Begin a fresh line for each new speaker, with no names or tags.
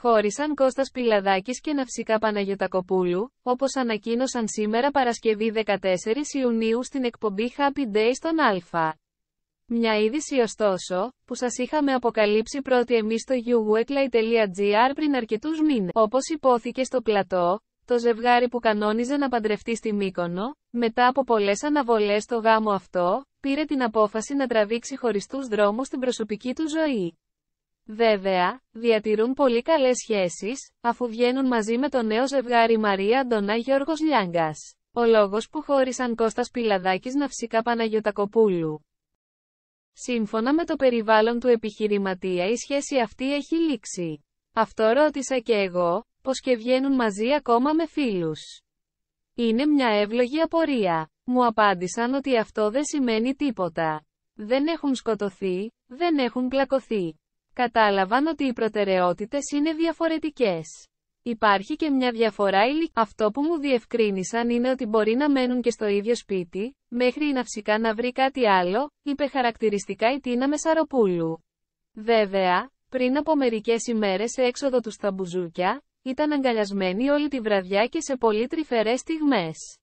χώρισαν Κώστας Πιλαδάκης και Ναυσικά Παναγιωτακοπούλου, όπως ανακοίνωσαν σήμερα Παρασκευή 14 Ιουνίου στην εκπομπή Happy Day στον Α. Μια είδηση ωστόσο, που σας είχαμε αποκαλύψει πρώτη εμείς στο youweklay.gr πριν αρκετούς μήνες. Όπως υπόθηκε στο πλατό, το ζευγάρι που κανόνιζε να παντρευτεί στη Μύκονο, μετά από πολλές αναβολές στο γάμο αυτό, πήρε την απόφαση να τραβήξει χωριστούς δρόμους στην προσωπική του ζωή. Βέβαια, διατηρούν πολύ καλές σχέσεις, αφού βγαίνουν μαζί με το νέο ζευγάρι Μαρία Αντωνά Γιώργος Λιάγκας. Ο λόγος που χώρισαν Κώστας να Ναυσικά Παναγιωτακοπούλου. Σύμφωνα με το περιβάλλον του επιχειρηματία η σχέση αυτή έχει λήξει. Αυτό ρώτησα και εγώ, πως και βγαίνουν μαζί ακόμα με φίλους. Είναι μια εύλογη απορία. Μου απάντησαν ότι αυτό δεν σημαίνει τίποτα. Δεν έχουν σκοτωθεί, δεν έχουν πλακωθεί κατάλαβαν ότι οι προτεραιότητες είναι διαφορετικές. Υπάρχει και μια διαφορά ηλικία. Αυτό που μου διευκρίνησαν είναι ότι μπορεί να μένουν και στο ίδιο σπίτι, μέχρι να ναυσικά να βρει κάτι άλλο, είπε χαρακτηριστικά η Τίνα Μεσαροπούλου. Βέβαια, πριν από μερικές ημέρες έξοδο του στα μπουζούκια, ήταν αγκαλιασμένοι όλη τη βραδιά και σε πολύ τρυφερές στιγμές.